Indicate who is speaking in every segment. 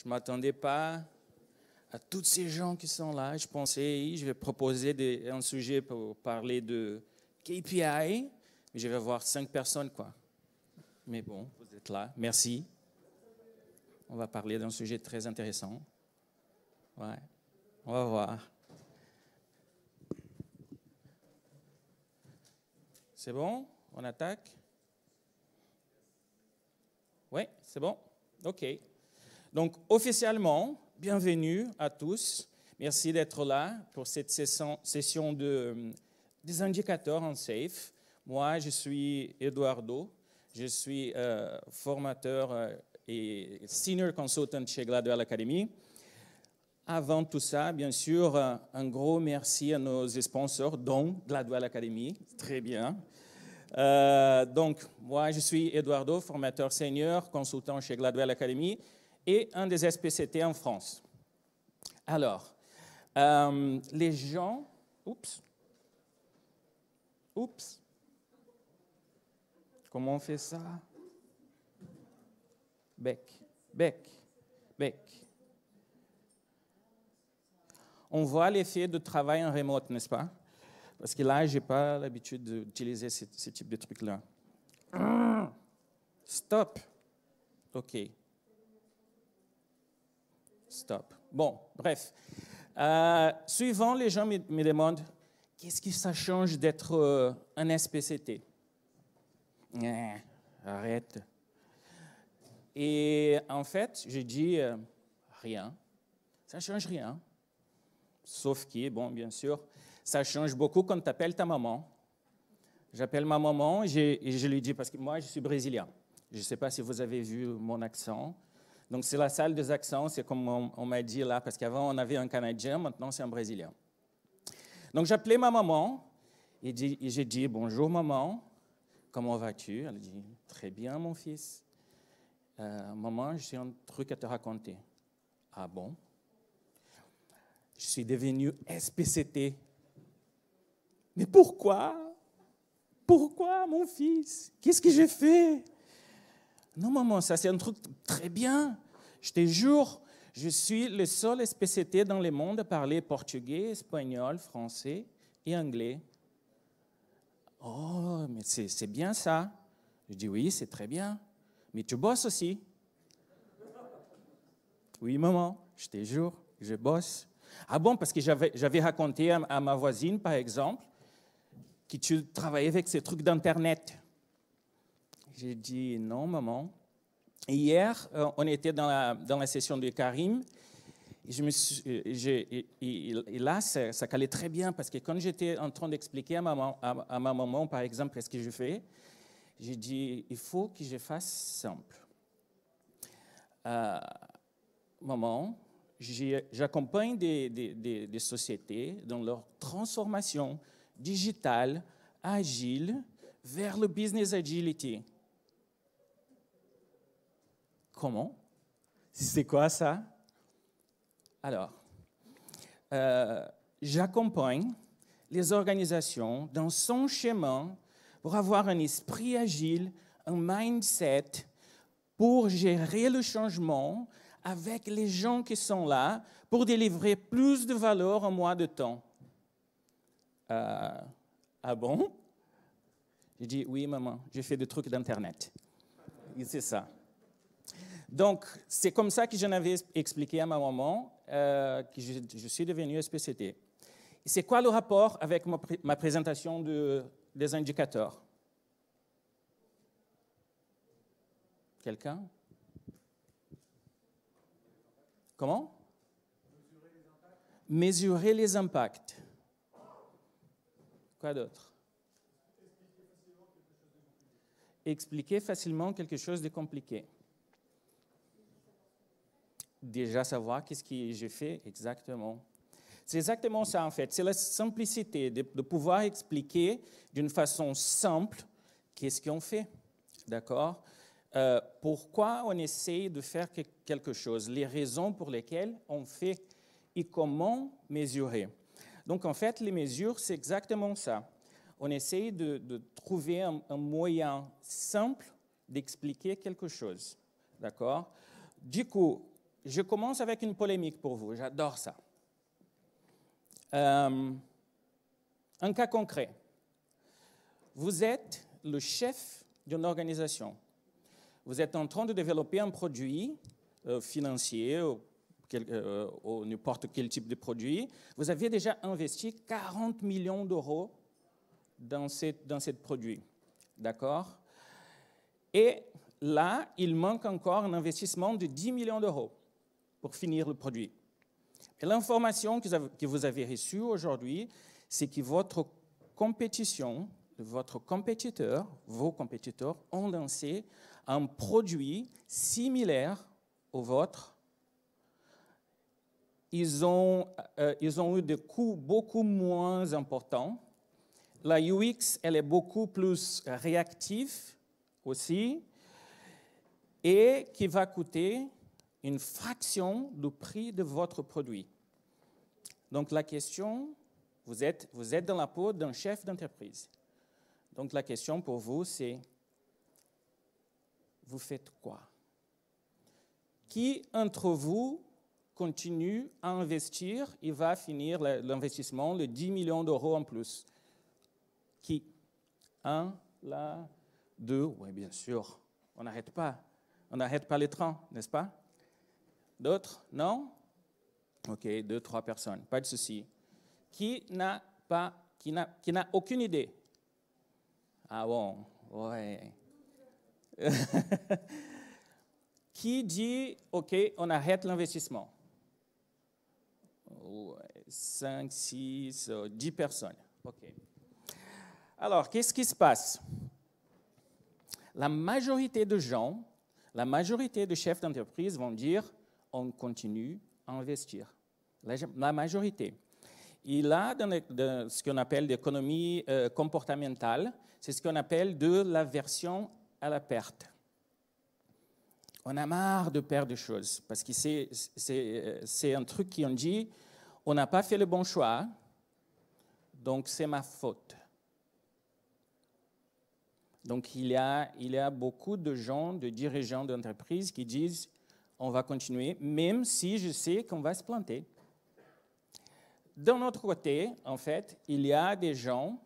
Speaker 1: Je ne m'attendais pas à toutes ces gens qui sont là. Je pensais, je vais proposer des, un sujet pour parler de KPI, je vais voir cinq personnes, quoi. Mais bon, vous êtes là. Merci. On va parler d'un sujet très intéressant. Ouais. On va voir. C'est bon On attaque Oui, c'est bon Ok. Donc, officiellement, bienvenue à tous. Merci d'être là pour cette session de, euh, des indicateurs en SAFE. Moi, je suis Eduardo. Je suis euh, formateur euh, et senior consultant chez Gladwell Academy. Avant tout ça, bien sûr, un gros merci à nos sponsors, dont Gladwell Academy. Très bien. donc, moi, je suis Eduardo, formateur senior, consultant chez Gladwell Academy et un des SPCT en France. Alors, euh, les gens... Oups. Oups. Comment on fait ça Bec, bec, bec. On voit l'effet de travail en remote, n'est-ce pas Parce que là, je n'ai pas l'habitude d'utiliser ce, ce, type de truc-là. Ah! Stop. OK. Stop. Bon, bref. Euh, suivant, les gens me, demandent qu'est-ce que ça change d'être euh, un SPCT eh, Arrête. Et en fait, je dis euh, rien. Ça change rien. Sauf que, bon, bien sûr, ça change beaucoup quand tu appelles ta maman. J'appelle ma maman et je lui dis, parce que moi, je suis brésilien. Je ne sais pas si vous avez vu mon accent. Donc, c'est la salle des accents, c'est comme on, m'a dit là, parce qu'avant, on avait un Canadien, maintenant, c'est un Brésilien. Donc, j'appelais ma maman et, j'ai dit Bonjour, maman, comment vas-tu Elle dit Très bien, mon fils. Euh, maman, j'ai un truc à te raconter. Ah bon Je suis devenu SPCT. Mais pourquoi Pourquoi, mon fils Qu'est-ce que j'ai fait non, maman, ça c'est un truc très bien. Je te jure, je suis le seul SPCT dans le monde à parler portugais, espagnol, français et anglais. Oh, mais c'est bien ça. Je dis oui, c'est très bien. Mais tu bosses aussi. Oui, maman, je te jure, je bosse. Ah bon, parce que j'avais raconté à, à ma voisine, par exemple, que tu travaillais avec ces trucs d'Internet. J'ai dit non, maman, hier, euh, on était dans la, session de Karim. Et, euh, là, ça, ça, calait très bien parce que quand j'étais en train d'expliquer à, ma, maman, par exemple, ce que je fais, j'ai dit il faut que je fasse simple. Euh, maman, j'accompagne des, sociétés dans leur transformation digitale, agile, vers le business agility. Comment C'est quoi ça Alors, euh, j'accompagne les organisations dans son chemin pour avoir un esprit agile, un mindset pour gérer le changement avec les gens qui sont là pour délivrer plus de valeur en moins de temps. Euh, ah bon J'ai dit oui maman, j'ai fait des trucs d'internet. C'est ça. Donc, c'est comme ça que j'en avais expliqué à ma maman euh, que je, suis devenu SPCT. C'est quoi le rapport avec ma, présentation des indicateurs Quelqu'un Comment Mesurer les impacts. Quoi d'autre Expliquer facilement quelque chose de compliqué déjà savoir qu'est-ce que j'ai fait exactement. C'est exactement ça en fait, c'est la simplicité de, pouvoir expliquer d'une façon simple qu'est-ce qu'on fait, d'accord euh, Pourquoi on essaie de faire quelque chose, les raisons pour lesquelles on fait et comment mesurer. Donc en fait, les mesures, c'est exactement ça. On essaie de, trouver un, un, moyen simple d'expliquer quelque chose, d'accord Du coup, je commence avec une polémique pour vous, j'adore ça. Euh, un cas concret. Vous êtes le chef d'une organisation. Vous êtes en train de développer un produit euh, financier euh, ou, n'importe quel type de produit. Vous aviez déjà investi 40 millions d'euros dans ce dans cette produit. D'accord Et là, il manque encore un investissement de 10 millions d'euros pour finir le produit. Et l'information que vous avez reçue aujourd'hui, c'est que votre compétition, votre compétiteur, vos compétiteurs ont lancé un produit similaire au vôtre. Ils ont, euh, ils ont eu des coûts beaucoup moins importants. La UX, elle est beaucoup plus réactive aussi et qui va coûter une fraction du prix de votre produit. Donc la question, vous êtes, vous êtes dans la peau d'un chef d'entreprise. Donc la question pour vous, c'est, vous faites quoi Qui entre vous continue à investir et va finir l'investissement de 10 millions d'euros en plus Qui Un, là, deux, oui bien sûr, on n'arrête pas. On n'arrête pas les trains, n'est-ce pas D'autres Non Ok, deux, trois personnes, pas de souci. Qui n'a pas, qui n'a, aucune idée Ah bon, ouais. qui dit, ok, on arrête l'investissement 5, 6, euh, dix personnes. OK. Alors, qu'est-ce qui se passe La majorité de gens, la majorité de chefs d'entreprise vont dire on continue à investir. La, majorité. Il là, dans, ce qu'on appelle l'économie euh, comportementale, c'est ce qu'on appelle de l'aversion à la perte. On a marre de perdre des choses parce que c'est un truc qui on dit on n'a pas fait le bon choix, donc c'est ma faute. Donc il y a beaucoup de gens, de dirigeants d'entreprises qui disent on va continuer, même si je sais qu'on va se planter. D'un autre côté, en fait, il y a des gens,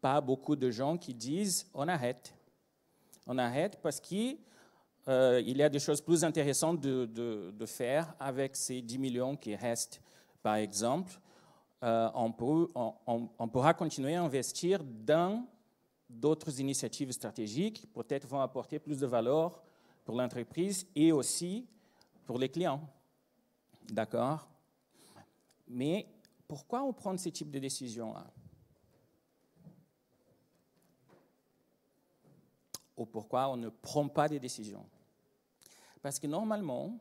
Speaker 1: pas beaucoup de gens, qui disent on arrête. On arrête parce qu'il euh, y a des choses plus intéressantes de, faire avec ces 10 millions qui restent. Par exemple, euh, on, on pourra continuer à investir dans d'autres initiatives stratégiques qui peut-être vont apporter plus de valeur pour l'entreprise et aussi pour les clients. D'accord Mais pourquoi on prend ce type de décision-là Ou pourquoi on ne prend pas des décisions Parce que normalement,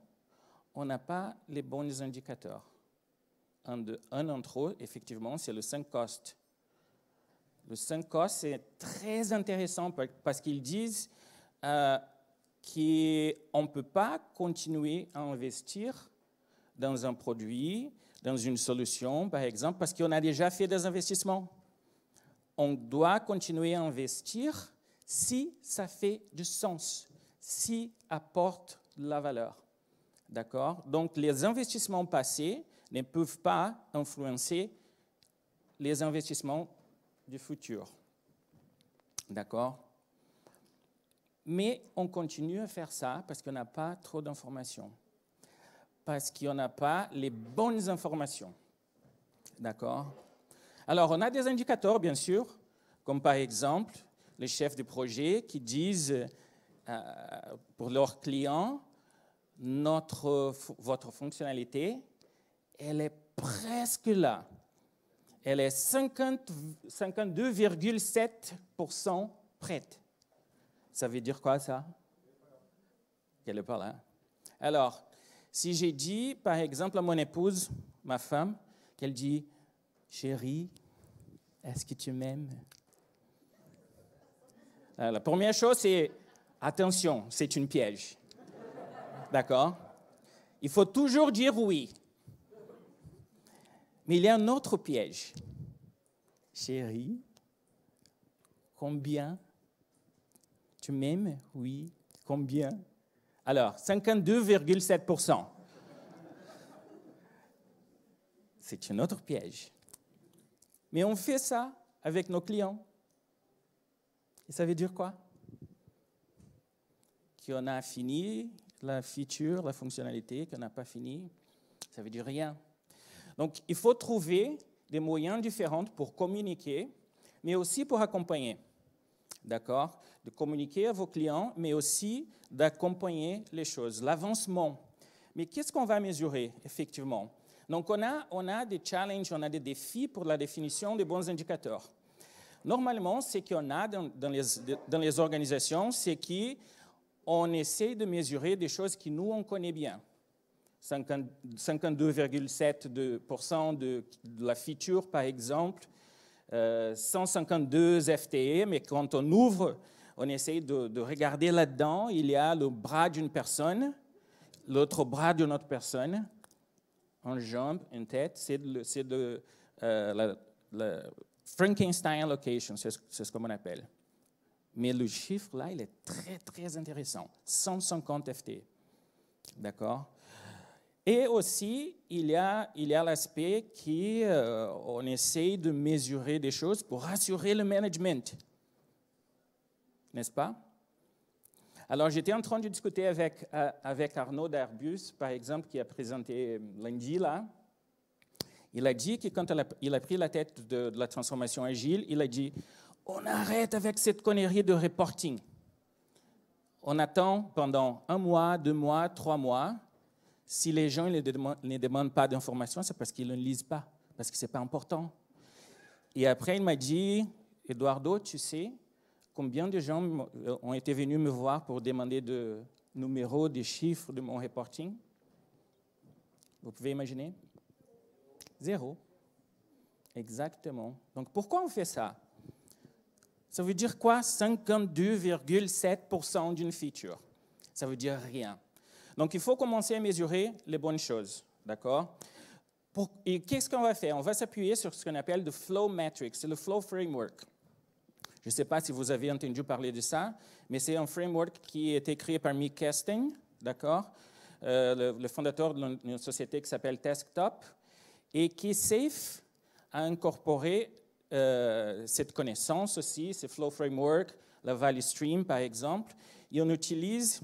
Speaker 1: on n'a pas les bons indicateurs. Un, de, un d'entre eux, effectivement, c'est le 5 cost. Le 5 cost, c'est très intéressant parce qu'ils disent euh, on ne peut pas continuer à investir dans un produit, dans une solution, par exemple, parce qu'on a déjà fait des investissements. On doit continuer à investir si ça fait du sens, si apporte de la valeur. D'accord Donc, les investissements passés ne peuvent pas influencer les investissements du futur. D'accord mais on continue à faire ça parce qu'on n'a pas trop d'informations, parce qu'on n'a pas les bonnes informations. D'accord Alors, on a des indicateurs, bien sûr, comme par exemple les chefs de projet qui disent euh, pour leurs clients, notre, votre fonctionnalité, elle est presque là. Elle est 52,7% prête. Ça veut dire quoi ça Qu'elle est pas là. Alors, si j'ai dit, par exemple, à mon épouse, ma femme, qu'elle dit, chérie, est-ce que tu m'aimes La première chose, c'est, attention, c'est une piège. D'accord Il faut toujours dire oui. Mais il y a un autre piège. Chérie, combien tu m'aimes Oui. Combien Alors, 52,7%. C'est un autre piège. Mais on fait ça avec nos clients. Et ça veut dire quoi Qu'on a fini la feature, la fonctionnalité, qu'on n'a pas fini, ça veut dire rien. Donc, il faut trouver des moyens différents pour communiquer, mais aussi pour accompagner. D'accord de communiquer à vos clients, mais aussi d'accompagner les choses, l'avancement. Mais qu'est-ce qu'on va mesurer, effectivement Donc, on a, on a des challenges, on a des défis pour la définition des bons indicateurs. Normalement, ce qu'on a dans, les, dans les organisations, c'est qu'on essaie de mesurer des choses que nous, on connaît bien. 52,7% de, de, la feature, par exemple, 152 euh, FTE, mais quand on ouvre on essaie de, regarder là-dedans. Il y a le bras d'une personne, l'autre bras d'une autre personne, une jambe, une tête. C'est de, euh, la, Frankenstein location, c'est ce qu'on appelle. Mais le chiffre là, il est très très intéressant, 150 FT. D'accord Et aussi, il y a l'aspect qui euh, on essaye de mesurer des choses pour rassurer le management n'est-ce pas? Alors, j'étais en train de discuter avec, euh, avec Arnaud d'Airbus, par exemple, qui a présenté euh, lundi là. Il a dit que quand il a, pris la tête de, la transformation agile, il a dit on arrête avec cette connerie de reporting. On attend pendant un mois, deux mois, trois mois. Si les gens ne, ne demandent pas d'informations, c'est parce qu'ils ne lisent pas, parce que ce n'est pas important. Et après, il m'a dit, Eduardo, tu sais, combien de gens euh, ont été venus me voir pour demander de numéros, des chiffres de mon reporting Vous pouvez imaginer Zéro. Exactement. Donc pourquoi on fait ça Ça veut dire quoi 52,7% d'une feature. Ça veut dire rien. Donc il faut commencer à mesurer les bonnes choses. D'accord Et qu'est-ce qu'on va faire On va s'appuyer sur ce qu'on appelle le Flow Metrics, le Flow Framework. Je ne sais pas si vous avez entendu parler de ça, mais c'est un framework qui a été créé par Mick Kesting, d'accord, euh, le, fondateur d'une société qui s'appelle TaskTop, et qui, Safe, a incorporé euh, cette connaissance aussi, ce Flow Framework, la value Stream, par exemple, et on utilise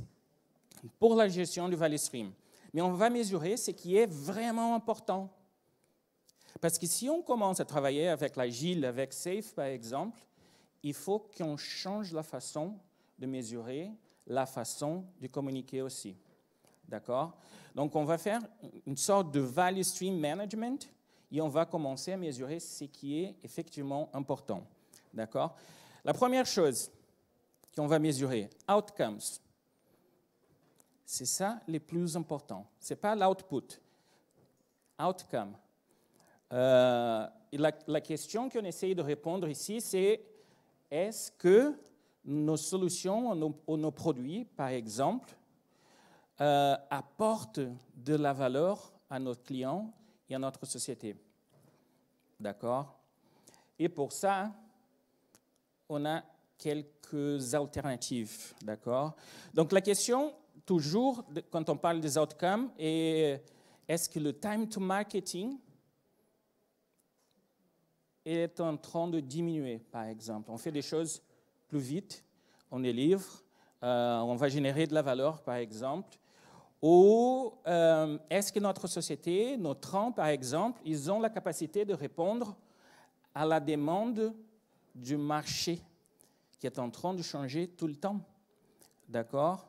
Speaker 1: pour la gestion du value Stream. Mais on va mesurer ce qui est vraiment important. Parce que si on commence à travailler avec l'agile, avec SAFE, par exemple, il faut qu'on change la façon de mesurer, la façon de communiquer aussi. D'accord Donc, on va faire une sorte de value stream management et on va commencer à mesurer ce qui est effectivement important. D'accord La première chose qu'on va mesurer, outcomes. C'est ça le plus important. Ce n'est pas l'output. Outcome. Euh, la, question qu'on essaye de répondre ici, c'est est-ce que nos solutions ou nos, produits, par exemple, euh, apportent de la valeur à nos clients et à notre société D'accord Et pour ça, on a quelques alternatives. D'accord Donc la question, toujours, quand on parle des outcomes, est-ce que le time to marketing est en train de diminuer, par exemple. On fait des choses plus vite, on est livre, euh, on va générer de la valeur, par exemple. Ou euh, est-ce que notre société, nos trains, par exemple, ils ont la capacité de répondre à la demande du marché qui est en train de changer tout le temps D'accord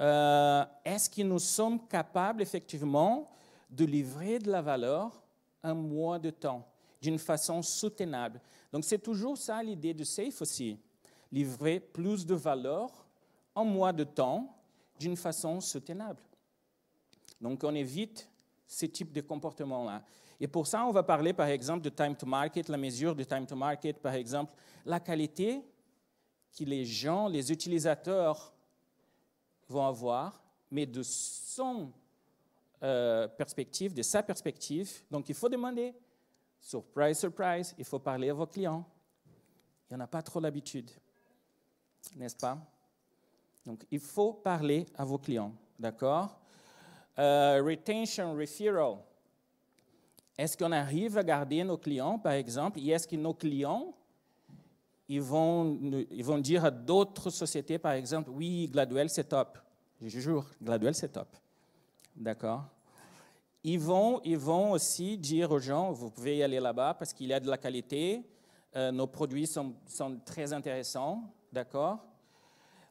Speaker 1: euh, Est-ce que nous sommes capables, effectivement, de livrer de la valeur un mois de temps d'une façon soutenable. Donc c'est toujours ça l'idée de SAFE aussi, livrer plus de valeur en moins de temps d'une façon soutenable. Donc on évite ce type de comportement-là. Et pour ça, on va parler par exemple de time to market, la mesure de time to market, par exemple, la qualité que les gens, les utilisateurs vont avoir, mais de son euh, perspective, de sa perspective. Donc il faut demander Surprise, surprise, il faut parler à vos clients. Il n'y en a pas trop l'habitude, n'est-ce pas Donc, il faut parler à vos clients, d'accord euh, Retention, referral. Est-ce qu'on arrive à garder nos clients, par exemple, et est-ce que nos clients ils vont, ils vont dire à d'autres sociétés, par exemple, oui, Gladwell, c'est top. Je jure, Gladwell, c'est top. D'accord ils vont, ils vont aussi dire aux gens, vous pouvez y aller là-bas parce qu'il y a de la qualité, euh, nos produits sont, sont très intéressants, d'accord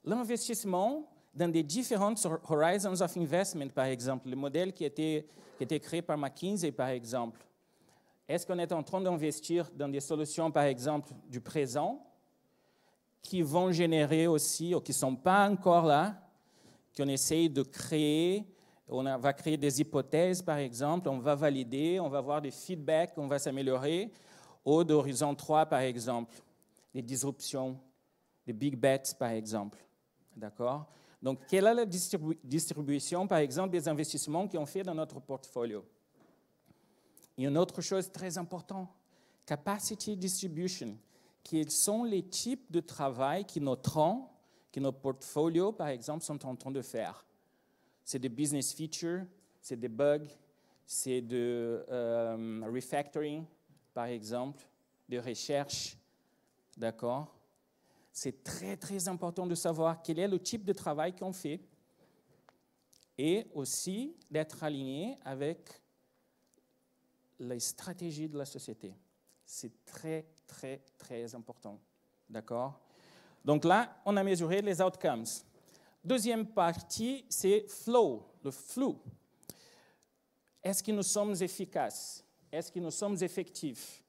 Speaker 1: L'investissement dans des différents horizons of investment, par exemple, le modèle qui était, qui créé par McKinsey, par exemple. Est-ce qu'on est en train d'investir dans des solutions, par exemple, du présent, qui vont générer aussi, ou qui ne sont pas encore là, qu'on essaye de créer on va créer des hypothèses, par exemple, on va valider, on va avoir des feedbacks, on va s'améliorer. Au d'horizon 3, par exemple, les disruptions, des big bets, par exemple. D'accord Donc, quelle est la distribution, par exemple, des investissements qui ont fait dans notre portfolio Et une autre chose très importante, capacity distribution, quels sont les types de travail que nos troncs, que nos portfolios, par exemple, sont en train de faire c'est des business features, c'est des bugs, c'est de euh, refactoring, par exemple, de recherche. D'accord C'est très, très important de savoir quel est le type de travail qu'on fait et aussi d'être aligné avec les stratégies de la société. C'est très, très, très important. D'accord Donc là, on a mesuré les outcomes. Deuxième partie, c'est flow, le flou. Est-ce que nous sommes efficaces Est-ce que nous sommes effectifs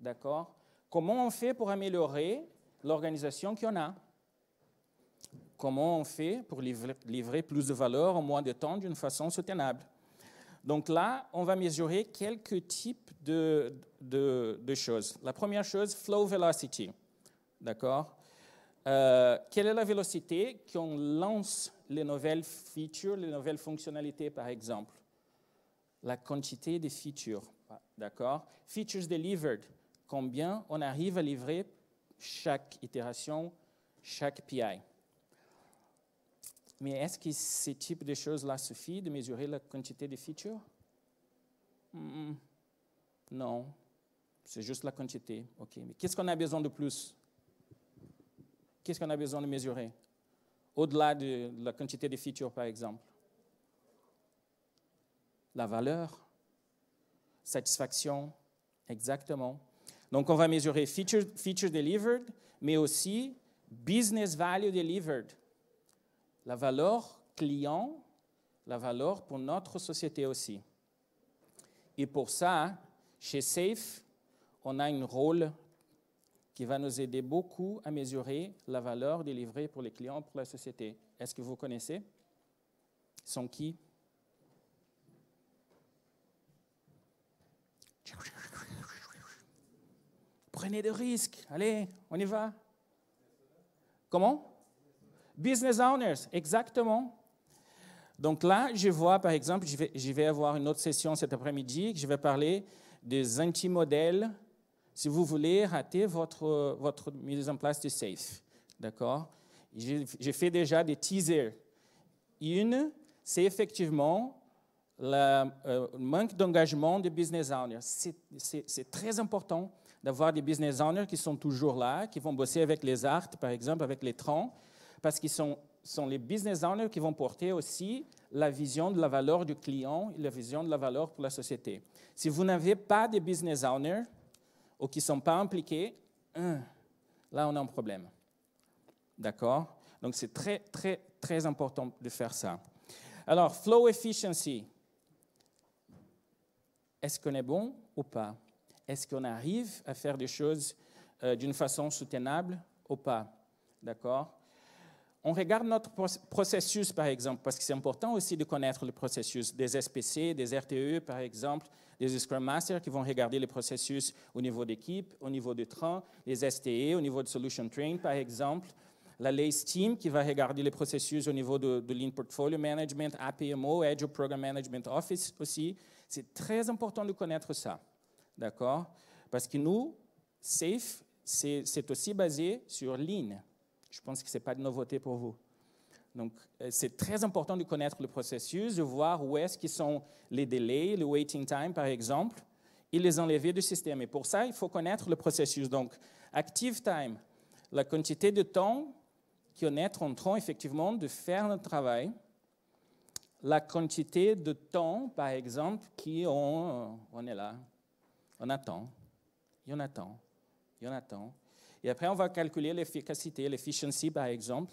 Speaker 1: D'accord Comment on fait pour améliorer l'organisation qu'on a Comment on fait pour livrer, livrer plus de valeur en moins de temps d'une façon soutenable donc là, on va mesurer quelques types de, de, de choses. La première chose, flow velocity. D'accord euh, quelle est la vélocité qu'on lance les nouvelles features, les nouvelles fonctionnalités, par exemple La quantité des features, d'accord Features delivered, combien on arrive à livrer chaque itération, chaque PI. Mais est-ce que ce type de choses-là suffit de mesurer la quantité de features Non, c'est juste la quantité. Ok, mais qu'est-ce qu'on a besoin de plus qu'est-ce qu'on a besoin de mesurer Au-delà de la quantité de features, par exemple. La valeur, satisfaction, exactement. Donc, on va mesurer feature, feature delivered, mais aussi business value delivered. La valeur client, la valeur pour notre société aussi. Et pour ça, chez SAFE, on a un rôle qui va nous aider beaucoup à mesurer la valeur délivrée pour les clients, pour la société. Est-ce que vous connaissez Son qui Prenez des risques. Allez, on y va. Comment Business owners, exactement. Donc là, je vois, par exemple, je vais, je vais avoir une autre session cet après-midi, je vais parler des anti-modèles si vous voulez rater votre, mise en place du safe. D'accord J'ai fait déjà des teasers. Une, c'est effectivement euh, le manque d'engagement des business owners. C'est très important d'avoir des business owners qui sont toujours là, qui vont bosser avec les arts, par exemple, avec les troncs, parce qu'ils sont, sont les business owners qui vont porter aussi la vision de la valeur du client et la vision de la valeur pour la société. Si vous n'avez pas de business owners, ou qui ne sont pas impliqués, là on a un problème. D'accord Donc c'est très, très, très important de faire ça. Alors, flow efficiency. Est-ce qu'on est bon ou pas Est-ce qu'on arrive à faire des choses euh, d'une façon soutenable ou pas D'accord on regarde notre processus, par exemple, parce que c'est important aussi de connaître le processus des SPC, des RTE, par exemple, des Scrum Masters qui vont regarder les processus au niveau d'équipe, au niveau de train, les STE, au niveau de Solution Train, par exemple. La Lace Team qui va regarder les processus au niveau de, de Lean Portfolio Management, APMO, Agile Program Management Office aussi. C'est très important de connaître ça, d'accord Parce que nous, SAFE, c'est aussi basé sur Lean je pense que ce n'est pas de nouveauté pour vous. Donc, euh, c'est très important de connaître le processus, de voir où est-ce qu'ils sont les délais, le waiting time, par exemple, et les enlever du système. Et pour ça, il faut connaître le processus. Donc, active time, la quantité de temps qu'on est en train, effectivement, de faire notre travail, la quantité de temps, par exemple, qu'on euh, on est là, on attend, Il y tant. Il y en a attend, et après, on va calculer l'efficacité, l'efficiency, par exemple,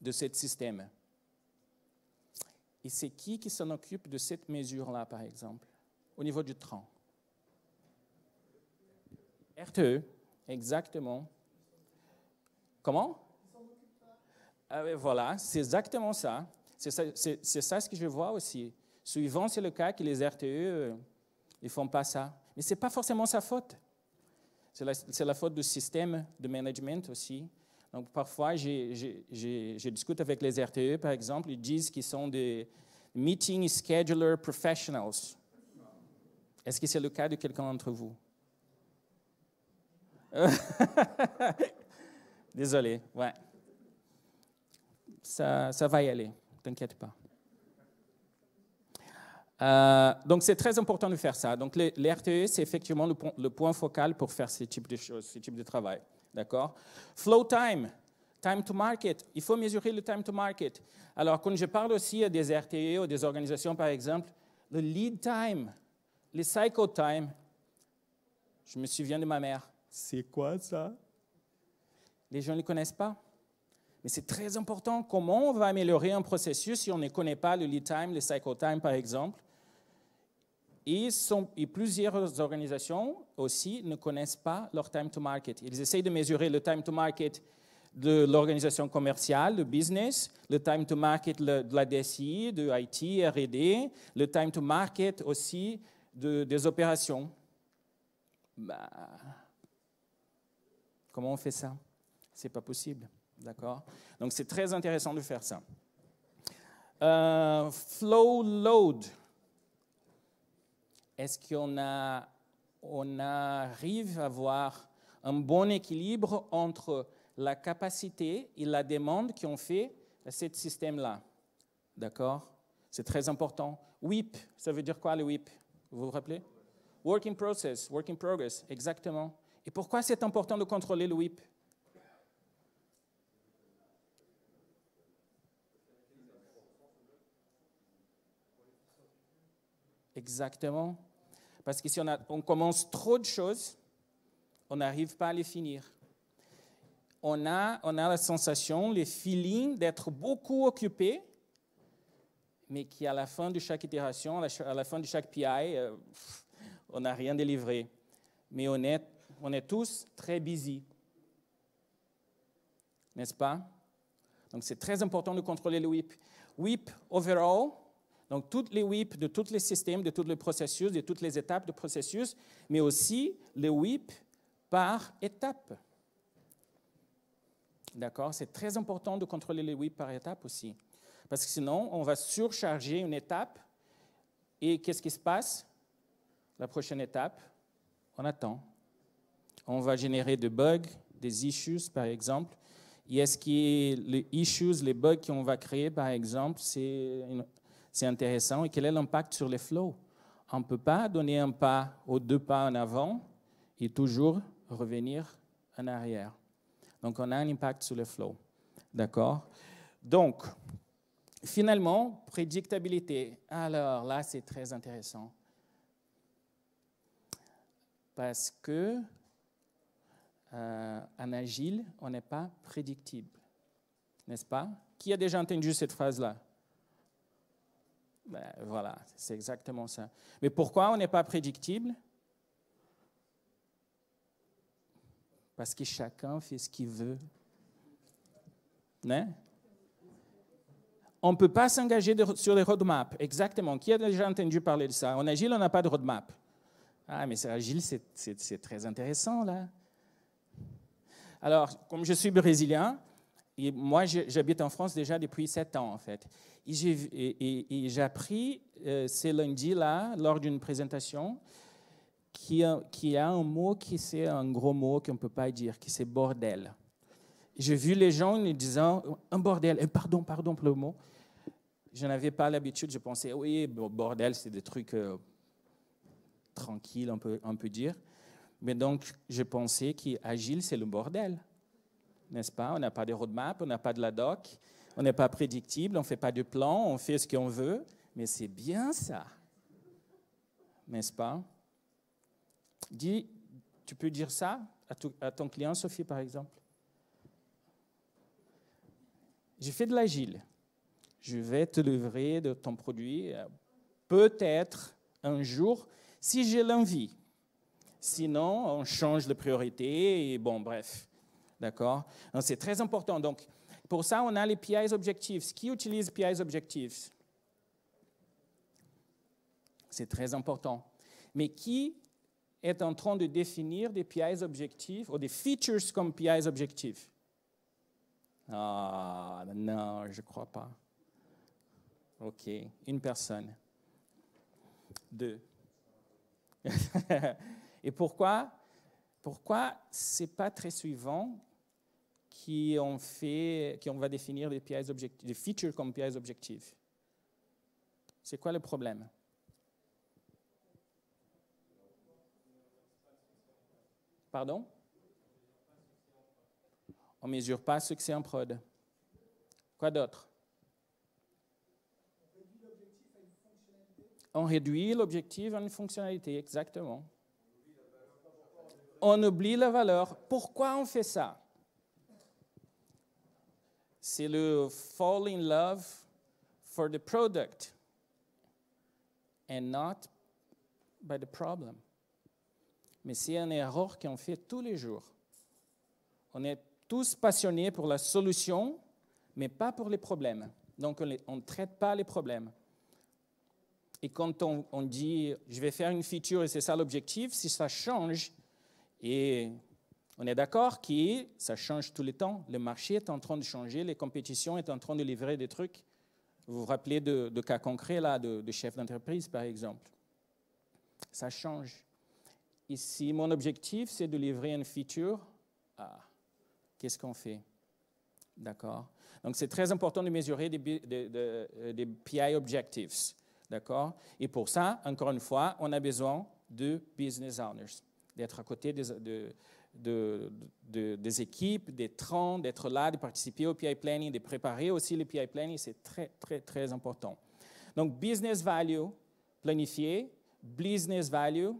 Speaker 1: de ce système. Et c'est qui qui s'en occupe de cette mesure-là, par exemple, au niveau du train RTE, exactement. Comment ah Voilà, c'est exactement ça. C'est ça, ce que je vois aussi. Souvent, c'est le cas que les RTE, euh, ils ne font pas ça. Mais ce n'est pas forcément sa faute. C'est la, faute du système de management aussi. Donc, parfois, je discute avec les RTE, par exemple, ils disent qu'ils sont des meeting scheduler professionals. Est-ce que c'est le cas de quelqu'un d'entre vous? Désolé, ouais. Ça, ça va y aller, t'inquiète pas. Euh, donc c'est très important de faire ça. Donc les, RTE, c'est effectivement le, point focal pour faire ce type de choses, ce type de travail. D'accord Flow time, time to market. Il faut mesurer le time to market. Alors quand je parle aussi à des RTE ou des organisations, par exemple, le lead time, le cycle time, je me souviens de ma mère. C'est quoi ça Les gens ne le connaissent pas. Mais c'est très important comment on va améliorer un processus si on ne connaît pas le lead time, le cycle time par exemple. Et, plusieurs organisations aussi ne connaissent pas leur time to market. Ils essayent de mesurer le time to market de l'organisation commerciale, le business, le time to market de la DSI, de IT, RD, le time to market aussi des opérations. Bah, comment on fait ça C'est pas possible, d'accord Donc c'est très intéressant de faire ça. Euh, flow load est-ce qu'on on arrive à avoir un bon équilibre entre la capacité et la demande qui ont fait à ce système-là D'accord C'est très important. WIP, ça veut dire quoi le WIP Vous vous rappelez Work in process, work in progress, exactement. Et pourquoi c'est important de contrôler le WIP Exactement. Parce que si on, a, on commence trop de choses, on n'arrive pas à les finir. On a, on a la sensation, le feeling d'être beaucoup occupé, mais qui à la fin de chaque itération, à la fin de chaque PI, euh, on n'a rien délivré. Mais on on est tous très busy. N'est-ce pas? Donc c'est très important de contrôler le WIP. WIP overall, donc, toutes les WIP de tous les systèmes, de tous les processus, de toutes les étapes de processus, mais aussi les WIP par étape. D'accord C'est très important de contrôler les WIP par étape aussi. Parce que sinon, on va surcharger une étape et qu'est-ce qui se passe La prochaine étape, on attend. On va générer des bugs, des issues, par exemple. Et est-ce que les issues, les bugs qu'on va créer, par exemple, c'est c'est intéressant. Et quel est l'impact sur les flots On ne peut pas donner un pas ou deux pas en avant et toujours revenir en arrière. Donc, on a un impact sur les flots. D'accord Donc, finalement, prédictabilité. Alors là, c'est très intéressant. Parce que euh, en agile, on n'est pas prédictible. N'est-ce pas Qui a déjà entendu cette phrase-là ben, voilà, c'est exactement ça. Mais pourquoi on n'est pas prédictible Parce que chacun fait ce qu'il veut. Hein? On ne peut pas s'engager sur les roadmaps. Exactement. Qui a déjà entendu parler de ça En agile, on n'a pas de roadmap. Ah, mais c'est agile, c'est très intéressant, là. Alors, comme je suis brésilien, moi, j'habite en France déjà depuis sept ans, en fait. Et j'ai et, appris euh, ce lundi là lors d'une présentation, qu'il y, a un mot qui c'est un gros mot qu'on ne peut pas dire, qui c'est bordel. J'ai vu les gens nous disant un bordel, et euh, pardon, pardon pour le mot. Je n'avais pas l'habitude, je pensais, oui, bordel, c'est des trucs euh, tranquilles, on peut, on peut dire. Mais donc, je pensais qu'agile, c'est le bordel n'est-ce pas On n'a pas de roadmap, on n'a pas de la doc, on n'est pas prédictible, on ne fait pas de plan, on fait ce qu'on veut, mais c'est bien ça, n'est-ce pas Dis, tu peux dire ça à, ton client, Sophie, par exemple. J'ai fait de l'agile. Je vais te livrer de ton produit, euh, peut-être un jour, si j'ai l'envie. Sinon, on change de priorité, et bon, bref. D'accord c'est très important. Donc, pour ça, on a les PIs objectifs. Qui utilise PIs objectifs C'est très important. Mais qui est en train de définir des PIs objectifs ou des features comme PIs objectifs Ah, non, je ne crois pas. OK, une personne. Deux. Et pourquoi Pourquoi ce n'est pas très suivant qui ont fait, qui on va définir des pièces objectifs, des features comme pièces objectives. C'est quoi le problème Pardon On ne mesure pas ce que c'est en prod. Quoi d'autre On réduit l'objectif à une fonctionnalité, exactement. On oublie la valeur. Pourquoi on fait ça c'est le fall in love for the product and not by the problem. Mais c'est une erreur qu'on fait tous les jours. On est tous passionnés pour la solution, mais pas pour les problèmes. Donc on ne traite pas les problèmes. Et quand on, on, dit je vais faire une feature et c'est ça l'objectif, si ça change et on est d'accord que ça change tout le temps. Le marché est en train de changer, les compétitions sont en train de livrer des trucs. Vous vous rappelez de, cas concrets, là, de, chefs d'entreprise, par exemple. Ça change. Ici, mon objectif, c'est de livrer une feature. Ah, qu'est-ce qu'on fait D'accord Donc, c'est très important de mesurer des, PI euh, objectives. D'accord Et pour ça, encore une fois, on a besoin de business owners, d'être à côté des, de, de, des équipes, des trains, d'être là, de participer au PI planning, de préparer aussi le PI planning, c'est très, très, très important. Donc, business value, planifié, business value,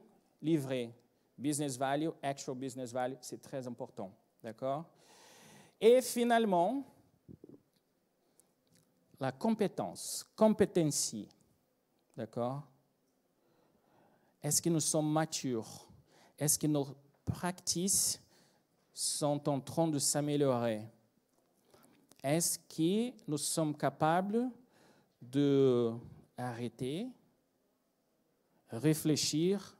Speaker 1: livré. Business value, actual business value, c'est très important. D'accord Et finalement, la compétence, Compétence. D'accord Est-ce que nous sommes matures Est-ce que nos pratiques sont en train de s'améliorer Est-ce que nous sommes capables de arrêter, réfléchir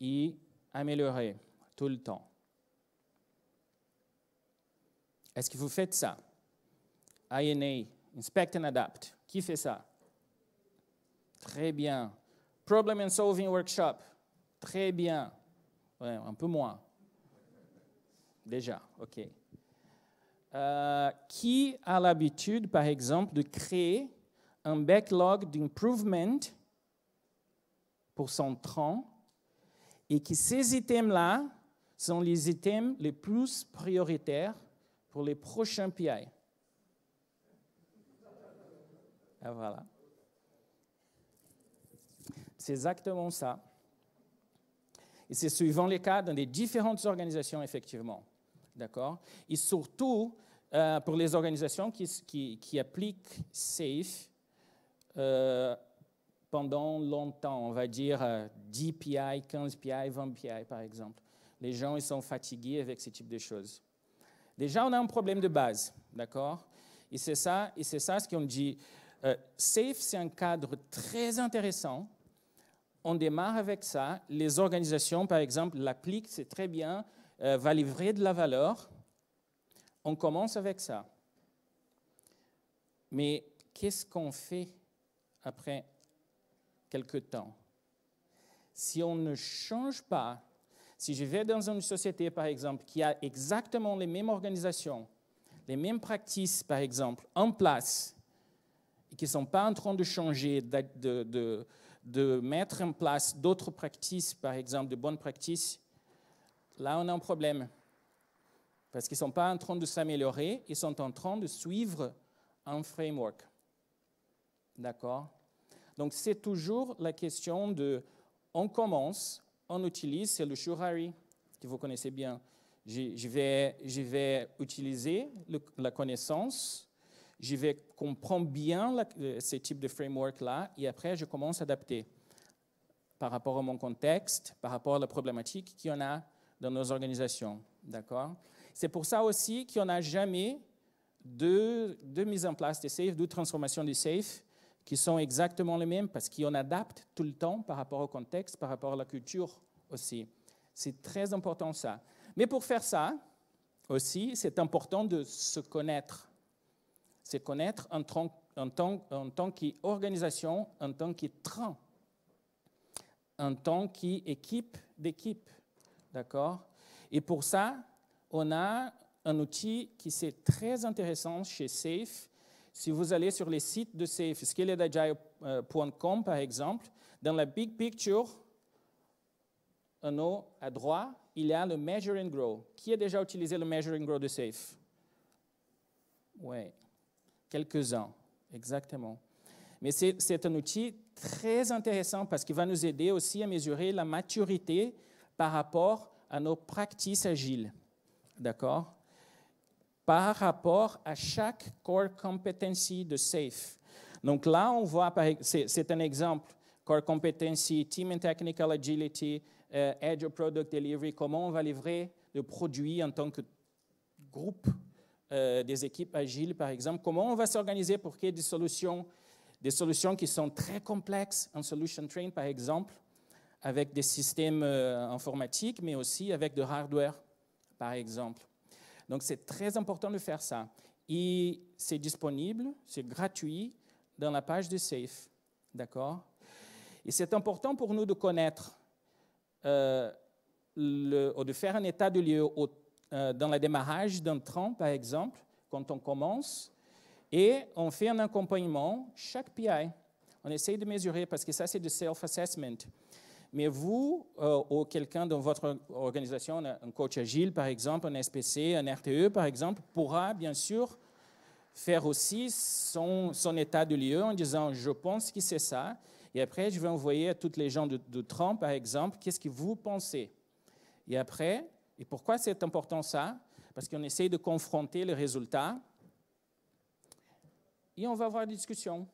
Speaker 1: et améliorer tout le temps Est-ce que vous faites ça INA, Inspect and Adapt. Qui fait ça Très bien. Problem and Solving Workshop. Très bien un peu moins. Déjà, ok. Euh, qui a l'habitude, par exemple, de créer un backlog d'improvement pour son train et que ces items-là sont les items les plus prioritaires pour les prochains PI. Et ah, voilà. C'est exactement ça. Et c'est suivant les cas dans les différentes organisations, effectivement. D'accord Et surtout, euh, pour les organisations qui, appliquent SAFE euh, pendant longtemps, on va dire 10 PI, 15 PI, 20 PI, par exemple. Les gens, ils sont fatigués avec ce type de choses. Déjà, on a un problème de base, d'accord Et c'est ça, et c'est ça ce qu'on dit. Euh, SAFE, c'est un cadre très intéressant on démarre avec ça. Les organisations, par exemple, l'appliquent, c'est très bien, euh, va livrer de la valeur. On commence avec ça. Mais qu'est-ce qu'on fait après quelque temps Si on ne change pas, si je vais dans une société, par exemple, qui a exactement les mêmes organisations, les mêmes pratiques, par exemple, en place, et qui ne sont pas en train de changer, de de mettre en place d'autres pratiques, par exemple de bonnes pratiques, là on a un problème. Parce qu'ils ne sont pas en train de s'améliorer, ils sont en train de suivre un framework. D'accord Donc c'est toujours la question de on commence, on utilise, c'est le Shurari, que vous connaissez bien. Je, vais, je vais utiliser la connaissance je vais comprendre bien euh, ce type de framework-là et après, je commence à adapter par rapport à mon contexte, par rapport à la problématique qu'il y en a dans nos organisations. D'accord C'est pour ça aussi qu'il en a jamais de, de mise en place des SAFE, de transformation des SAFE qui sont exactement les mêmes parce qu'on adapte tout le temps par rapport au contexte, par rapport à la culture aussi. C'est très important ça. Mais pour faire ça aussi, c'est important de se connaître c'est connaître en tant, en tant, en tant qu'organisation, en tant que train, en tant qu'équipe d'équipe. D'accord Et pour ça, on a un outil qui est très intéressant chez SAFE. Si vous allez sur les sites de SAFE, scaledagile.com par exemple, dans la big picture, à droite, il y a le Measure and Grow. Qui a déjà utilisé le Measure and Grow de SAFE Oui. Quelques-uns, exactement. Mais c'est un outil très intéressant parce qu'il va nous aider aussi à mesurer la maturité par rapport à nos pratiques agiles. D'accord Par rapport à chaque core competency de SAFE. Donc là, on voit, c'est un exemple, core competency, team and technical agility, euh, edge of product delivery, comment on va livrer le produit en tant que groupe euh, des équipes agiles, par exemple, comment on va s'organiser pour qu'il des solutions, des solutions qui sont très complexes, en solution train, par exemple, avec des systèmes euh, informatiques, mais aussi avec de hardware, par exemple. Donc, c'est très important de faire ça. Et c'est disponible, c'est gratuit dans la page de SAFE. D'accord Et c'est important pour nous de connaître, euh, le, ou de faire un état de lieu au euh, dans le démarrage d'un train, par exemple, quand on commence, et on fait un accompagnement chaque PI. On essaye de mesurer parce que ça, c'est du self-assessment. Mais vous, euh, ou quelqu'un dans votre organisation, un coach agile par exemple, un SPC, un RTE par exemple, pourra bien sûr faire aussi son, son état de lieu en disant je pense que c'est ça. Et après, je vais envoyer à toutes les gens de du train par exemple, qu'est-ce que vous pensez Et après, et pourquoi c'est important ça Parce qu'on essaie de confronter les résultats et on va avoir des discussions.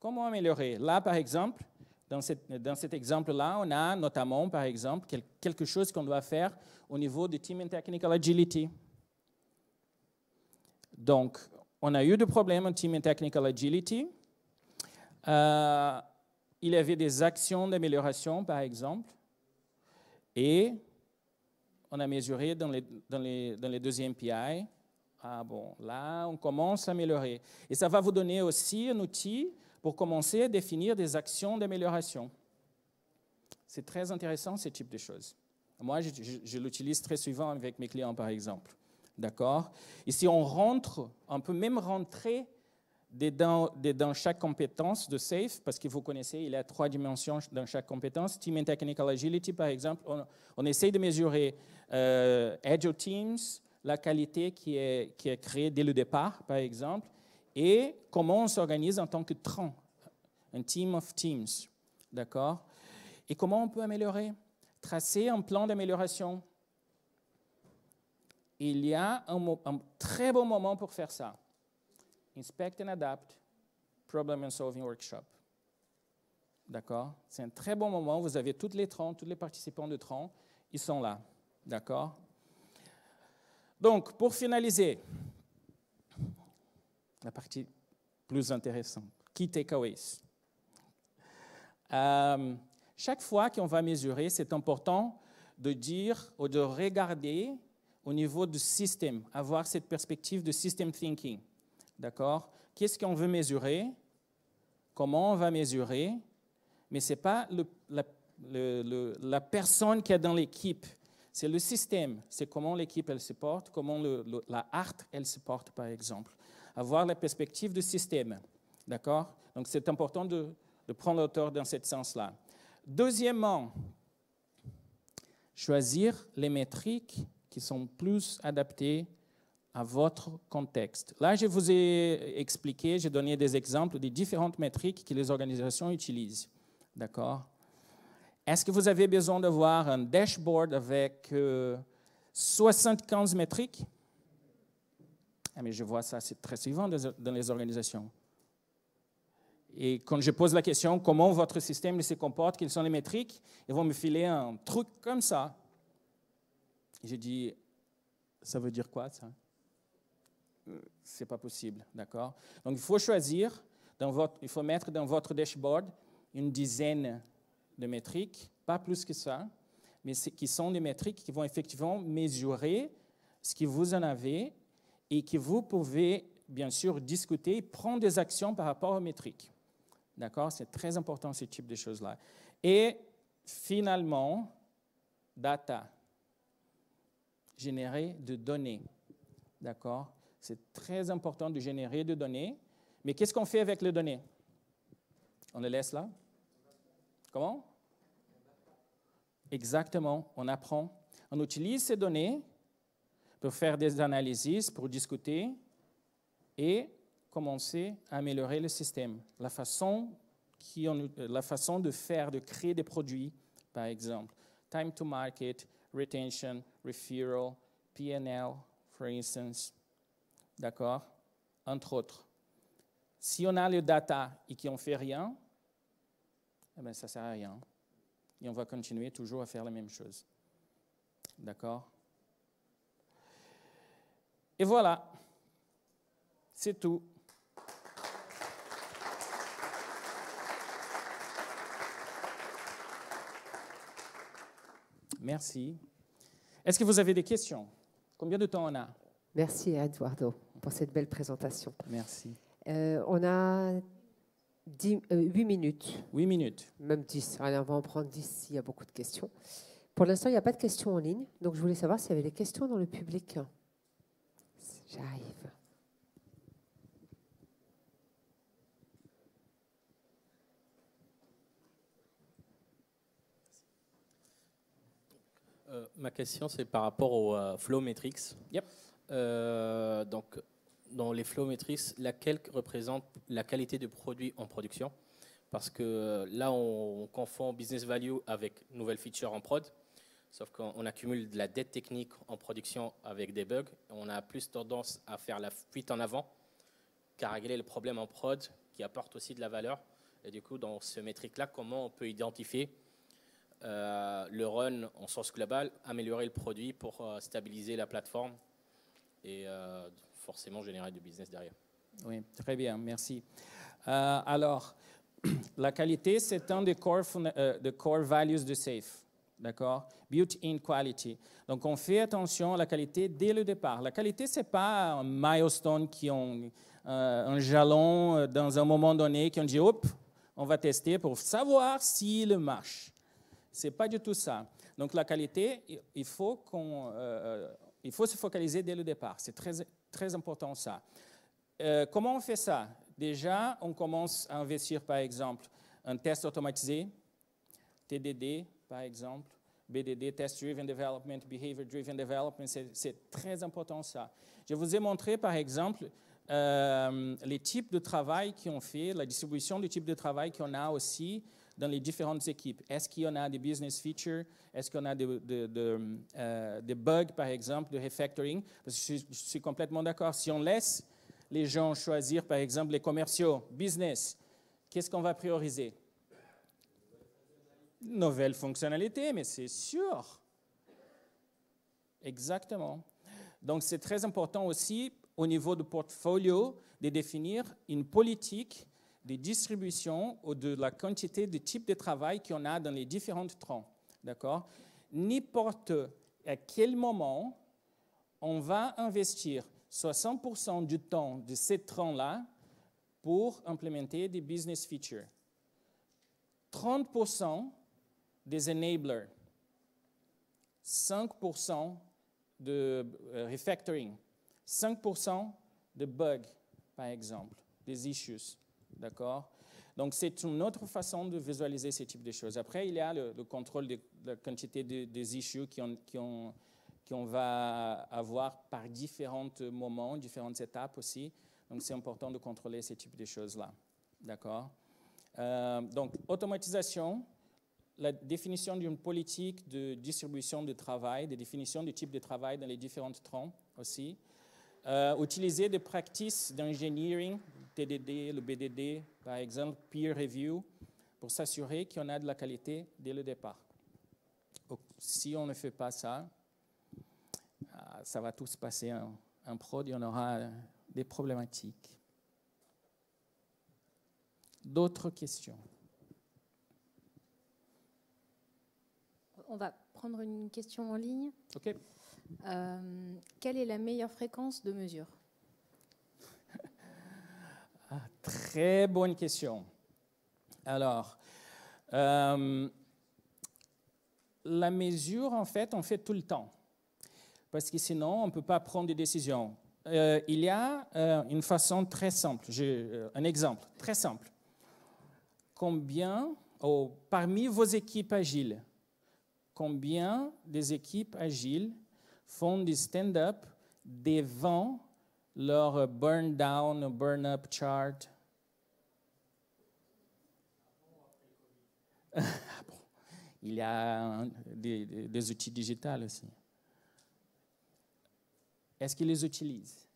Speaker 1: Comment améliorer Là, par exemple, dans, dans cet exemple-là, on a notamment, par exemple, quelque chose qu'on doit faire au niveau du Team and Technical Agility. Donc, on a eu des problèmes en Team and Technical Agility. Euh, il y avait des actions d'amélioration, par exemple, et on a mesuré dans les, dans les, PI. Ah bon, là, on commence à améliorer. Et ça va vous donner aussi un outil pour commencer à définir des actions d'amélioration. C'est très intéressant, ce type de choses. Moi, je, je l'utilise très souvent avec mes clients, par exemple. D'accord Et si on rentre, on peut même rentrer dans, chaque compétence de SAFE, parce que vous connaissez, il y a trois dimensions dans chaque compétence. Team and Technical Agility, par exemple, on, essaie de mesurer euh, Agile Teams, la qualité qui est, qui est créée dès le départ, par exemple, et comment on s'organise en tant que tronc, un team of teams, d'accord Et comment on peut améliorer Tracer un plan d'amélioration. Il y a un très bon moment pour faire ça Inspect and Adapt, Problem and Solving Workshop. D'accord C'est un très bon moment. Vous avez toutes les 30, tous les participants de 30, ils sont là. D'accord Donc, pour finaliser, la partie plus intéressante, key takeaways. Euh, chaque fois qu'on va mesurer, c'est important de dire ou de regarder au niveau du système, avoir cette perspective de system thinking. D'accord Qu'est-ce qu'on veut mesurer Comment on va mesurer Mais ce n'est pas la, personne qui est dans l'équipe, c'est le système. C'est comment l'équipe elle se porte, comment la art elle se porte, par exemple. Avoir la perspective du système. D'accord Donc c'est important de, de prendre l'auteur dans ce sens-là. Deuxièmement, choisir les métriques qui sont plus adaptées à votre contexte. Là, je vous ai expliqué, j'ai donné des exemples des différentes métriques que les organisations utilisent. D'accord Est-ce que vous avez besoin d'avoir un dashboard avec 75 euh, métriques ah, mais je vois ça, c'est très souvent dans les organisations. Et quand je pose la question comment votre système se comporte, quelles sont les métriques, ils vont me filer un truc comme ça. je dis ça veut dire quoi ça euh, c'est pas possible, d'accord Donc, il faut choisir, dans votre, il faut mettre dans votre dashboard une dizaine de métriques, pas plus que ça, mais qui sont des métriques qui vont effectivement mesurer ce que vous en avez et que vous pouvez, bien sûr, discuter, prendre des actions par rapport aux métriques. D'accord C'est très important, ce type de choses-là. Et finalement, data, générer de données. D'accord c'est très important de générer des données. Mais qu'est-ce qu'on fait avec les données On les laisse là Comment Exactement, on apprend. On utilise ces données pour faire des analyses, pour discuter et commencer à améliorer le système. La façon, qui la façon de faire, de créer des produits, par exemple. Time to market, retention, referral, PNL, for instance d'accord Entre autres. Si on a le data et qu'on ne fait rien, eh ben, ça ne sert à rien. Et on va continuer toujours à faire la même chose. D'accord Et voilà. C'est tout. Merci. Est-ce que vous avez des questions Combien de temps on a Merci, Eduardo pour cette belle présentation. Merci. Euh, on a 8 euh, minutes. 8 minutes. Même 10. Allez, on va en prendre 10 s'il y a beaucoup de questions. Pour l'instant, il n'y a pas de questions en ligne. Donc, je voulais savoir s'il y avait des questions dans le public. J'arrive. Euh, ma question, c'est par rapport au Flow Metrics. donc, dans les flots la laquelle représente la qualité du produit en production. Parce que euh, là, on, confond business value avec nouvelles features en prod. Sauf qu'on accumule de la dette technique en production avec des bugs. On a plus tendance à faire la fuite en avant qu'à régler le problème en prod qui apporte aussi de la valeur. Et du coup, dans ce métrique-là, comment on peut identifier euh, le run en sens global, améliorer le produit pour euh, stabiliser la plateforme et forcément générer du business derrière. Oui, très bien, merci. Euh, alors, la qualité, c'est un des core, euh, values de SAFE. D'accord Built-in quality. Donc, on fait attention à la qualité dès le départ. La qualité, ce n'est pas un milestone, qui ont, euh, un jalon dans un moment donné, qui on dit, hop, on va tester pour savoir s'il marche. Ce n'est pas du tout ça. Donc, la qualité, il faut, qu'on, il faut se focaliser dès le départ. C'est très, très important ça. Euh, comment on fait ça Déjà, on commence à investir, par exemple, un test automatisé, TDD, par exemple, BDD, Test Driven Development, Behavior Driven Development, c'est très important ça. Je vous ai montré, par exemple, euh, les types de travail qu'on fait, la distribution du type de travail qu'on a aussi dans les différentes équipes. Est-ce qu'il y en a des business features? Est-ce qu'on a des, de, euh, des bugs, par exemple, de refactoring? Parce que je, suis complètement d'accord. Si on laisse les gens choisir, par exemple, les commerciaux, business, qu'est-ce qu'on va prioriser? Nouvelle fonctionnalité, mais c'est sûr. Exactement. Donc c'est très important aussi au niveau du portfolio de définir une politique des distributions ou de la quantité de type de travail qu'on a dans les différentes troncs, d'accord N'importe à quel moment on va investir 60% du temps de ces troncs-là pour implémenter des business features. 30% des enablers, 5% de euh, refactoring, 5% de bugs, par exemple, des issues. D'accord Donc, c'est une autre façon de visualiser ce type de choses. Après, il y a le, contrôle de, la quantité des issues qu'on qui on va avoir par différents moments, différentes étapes aussi. Donc, c'est important de contrôler ce type de choses-là. D'accord euh, Donc, automatisation, la définition d'une politique de distribution de travail, des définitions du type de travail dans les différentes troncs aussi. Euh, utiliser des pratiques d'engineering TDD, le BDD, par exemple, peer review, pour s'assurer qu'on a de la qualité dès le départ. si on ne fait pas ça, ah, ça va tout se passer en, prod et on aura des problématiques. D'autres questions On va prendre une question en ligne. OK. Euh, quelle est la meilleure fréquence de mesure ah, très bonne question. Alors, euh, la mesure, en fait, on fait tout le temps, parce que sinon, on ne peut pas prendre des décisions. Euh, il y a euh, une façon très simple, Je, un exemple très simple. Combien, oh, parmi vos équipes agiles, combien des équipes agiles font du stand-up devant leur burn down, burn up chart. Il y a des, outils digitaux aussi. Est-ce qu'ils les utilisent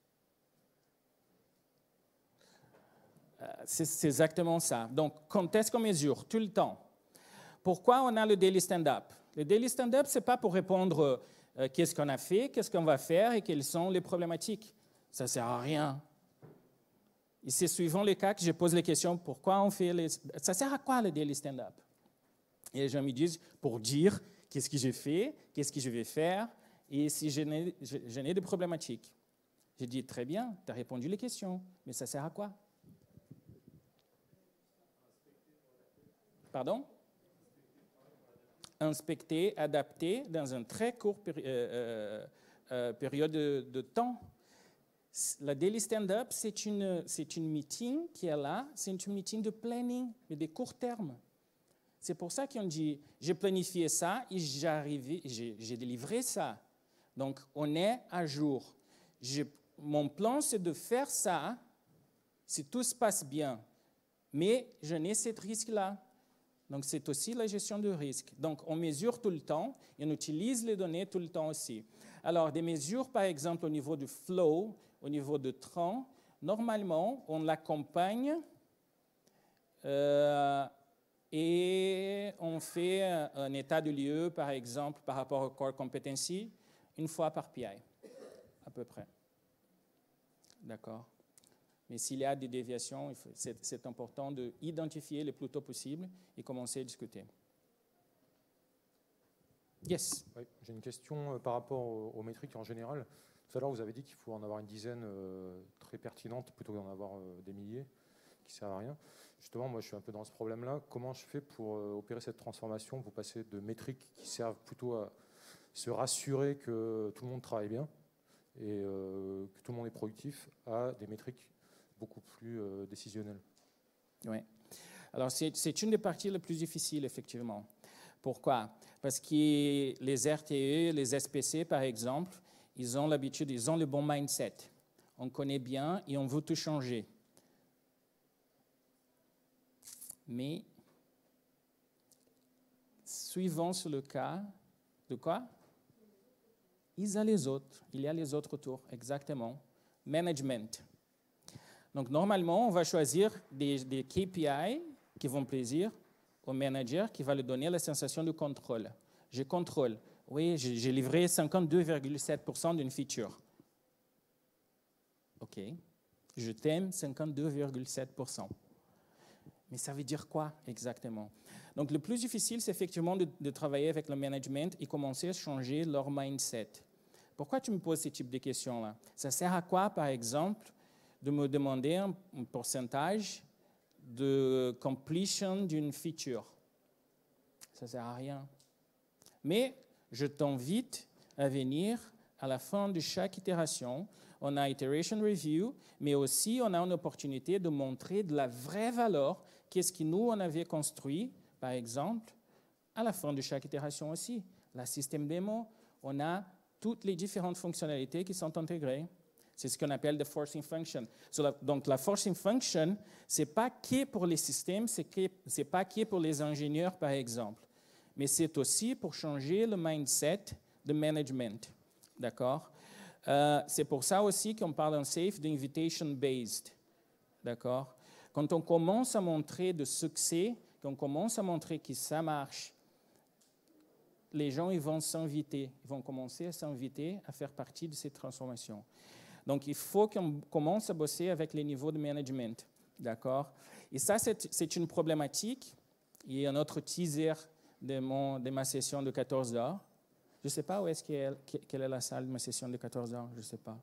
Speaker 1: euh, C'est exactement ça. Donc, quand est-ce qu'on mesure Tout le temps. Pourquoi on a le daily stand-up Le daily stand-up, ce n'est pas pour répondre euh, qu'est-ce qu'on a fait, qu'est-ce qu'on va faire et quelles sont les problématiques. Ça ne sert à rien. Et c'est suivant le cas que je pose les questions, pourquoi on fait les... Ça sert à quoi le daily stand-up Et les gens me disent, pour dire qu'est-ce que j'ai fait, qu'est-ce que je vais faire, et si j'ai n'ai des problématiques. J'ai dit, très bien, tu as répondu les questions, mais ça sert à quoi Pardon Inspecter, adapter dans un très court euh, euh, euh, période de temps. La daily stand-up, c'est une, une meeting qui est là, c'est une meeting de planning, mais de court terme. C'est pour ça qu'on dit, j'ai planifié ça et j'ai, délivré ça. Donc, on est à jour. mon plan, c'est de faire ça si tout se passe bien. Mais je n'ai ce risque-là. Donc, c'est aussi la gestion du risque. Donc, on mesure tout le temps et on utilise les données tout le temps aussi. Alors, des mesures, par exemple, au niveau du flow, au niveau de 30, normalement, on l'accompagne euh, et on fait un état de lieu, par exemple, par rapport au core competency, une fois par PI, à peu près. D'accord Mais s'il y a des déviations, c'est important d'identifier le plus tôt possible et commencer à discuter. Yes. Oui, J'ai une question euh, par rapport aux, métriques en général. Tout à l'heure, vous avez dit qu'il faut en avoir une dizaine euh, très pertinente plutôt qu'en d'en avoir euh, des milliers qui servent à rien. Justement, moi, je suis un peu dans ce problème-là. Comment je fais pour euh, opérer cette transformation pour passer de métriques qui servent plutôt à se rassurer que tout le monde travaille bien et que tout le monde est productif à des métriques beaucoup plus décisionnelles. Oui. Alors, c'est une des parties les plus difficiles, effectivement. Pourquoi Parce que les RTE, les SPC, par exemple, ils ont l'habitude, ils ont le bon mindset. On connaît bien et on veut tout changer. Mais, suivant sur le cas, de quoi Il y a les autres. Il y a les autres autour, exactement. Management. Donc, normalement, on va choisir des, des KPI qui vont plaisir au manager, qui va lui donner la sensation de contrôle. Je contrôle oui, j'ai livré 52,7% d'une feature. OK. Je t'aime 52,7%. Mais ça veut dire quoi exactement Donc le plus difficile, c'est effectivement de, travailler avec le management et commencer à changer leur mindset. Pourquoi tu me poses ce type de questions-là Ça sert à quoi, par exemple, de me demander un pourcentage de completion d'une feature Ça sert à rien. Mais je t'invite à venir à la fin de chaque itération. On a Iteration Review, mais aussi on a une opportunité de montrer de la vraie valeur, qu'est-ce que nous, on avait construit, par exemple, à la fin de chaque itération aussi. La système démo, on a toutes les différentes fonctionnalités qui sont intégrées. C'est ce qu'on appelle the forcing function. donc la forcing function, c'est pas qui pour les systèmes, c'est pas qui pour les ingénieurs par exemple mais c'est aussi pour changer le mindset de management. D'accord euh, C'est pour ça aussi qu'on parle en SAFE d'invitation-based. D'accord Quand on commence à montrer de succès, qu'on commence à montrer que ça marche, les gens ils vont s'inviter, ils vont commencer à s'inviter à faire partie de cette transformation. Donc il faut qu'on commence à bosser avec les niveaux de management. D'accord Et ça, c'est une problématique. Il y a un autre teaser de, de ma session de 14 heures. Je ne sais pas où est-ce qu'elle quelle est la salle de ma session de 14 heures, je ne sais pas.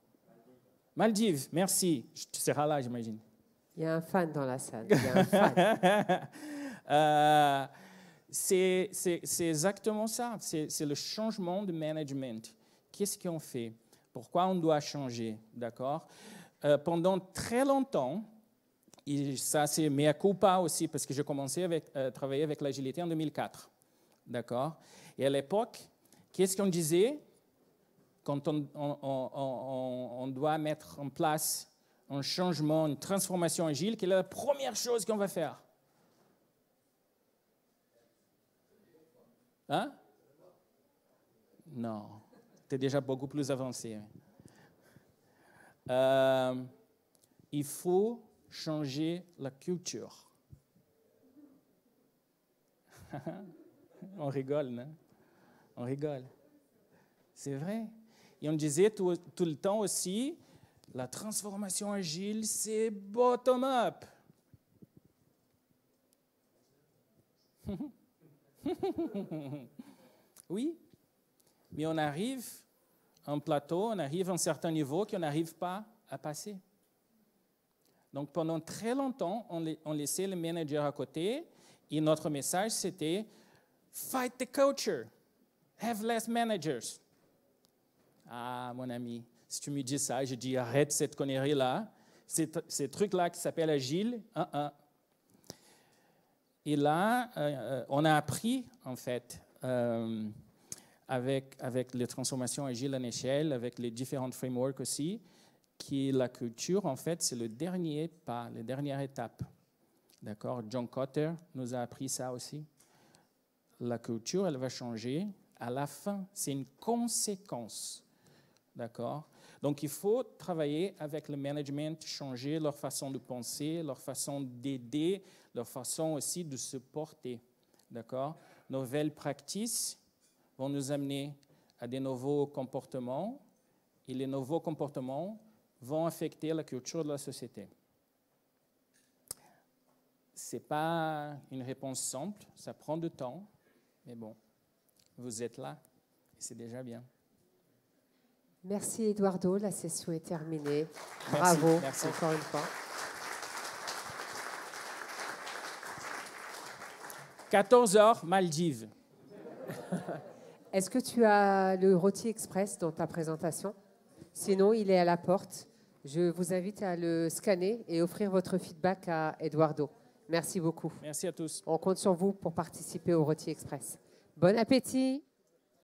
Speaker 1: Maldives, merci. Tu seras là, j'imagine. Il y a un fan dans la salle. Euh, c'est, exactement ça. C'est, le changement de management. Qu'est-ce qu'on fait Pourquoi on doit changer D'accord euh, Pendant très longtemps, ça c'est mea culpa aussi, parce que j'ai commencé à euh, travailler avec l'agilité en 2004. D'accord Et à l'époque, qu'est-ce qu'on disait quand on, doit mettre en place un changement, une transformation agile Quelle est la première chose qu'on va faire Hein Non, tu es déjà beaucoup plus avancé. Euh, il faut changer la culture. on rigole, non? On rigole. C'est vrai. Et on disait tout, le temps aussi, la transformation agile, c'est bottom-up. oui, mais on arrive à un plateau, on arrive à un certain niveau qu'on n'arrive pas à passer. Donc pendant très longtemps, on, on laissait le manager à côté et notre message c'était Fight the culture. Have less managers. Ah, mon ami, si tu me dis ça, je dis arrête cette connerie-là, ces, truc trucs-là qui s'appelle agile. Et là, euh, euh, on a appris, en fait, euh, avec, les transformations agiles en échelle, avec les différents frameworks aussi, que la culture, en fait, c'est le dernier pas, la dernière étape. D'accord John Cotter nous a appris ça aussi la culture, elle va changer. À la fin, c'est une conséquence. D'accord Donc, il faut travailler avec le management, changer leur façon de penser, leur façon d'aider, leur façon aussi de se porter. D'accord Nouvelles pratiques vont nous amener à des nouveaux comportements et les nouveaux comportements vont affecter la culture de la société. Ce n'est pas une réponse simple, ça prend du temps, mais bon, vous êtes là et c'est déjà bien. Merci Eduardo, la session est terminée. Bravo merci. encore une fois. 14 heures, Maldives. Est-ce que tu as le Roti express dans ta présentation Sinon, il est à la porte. Je vous invite à le scanner et offrir votre feedback à Eduardo. Merci beaucoup. Merci à tous. On compte sur vous pour participer au Roti Express. Bon appétit.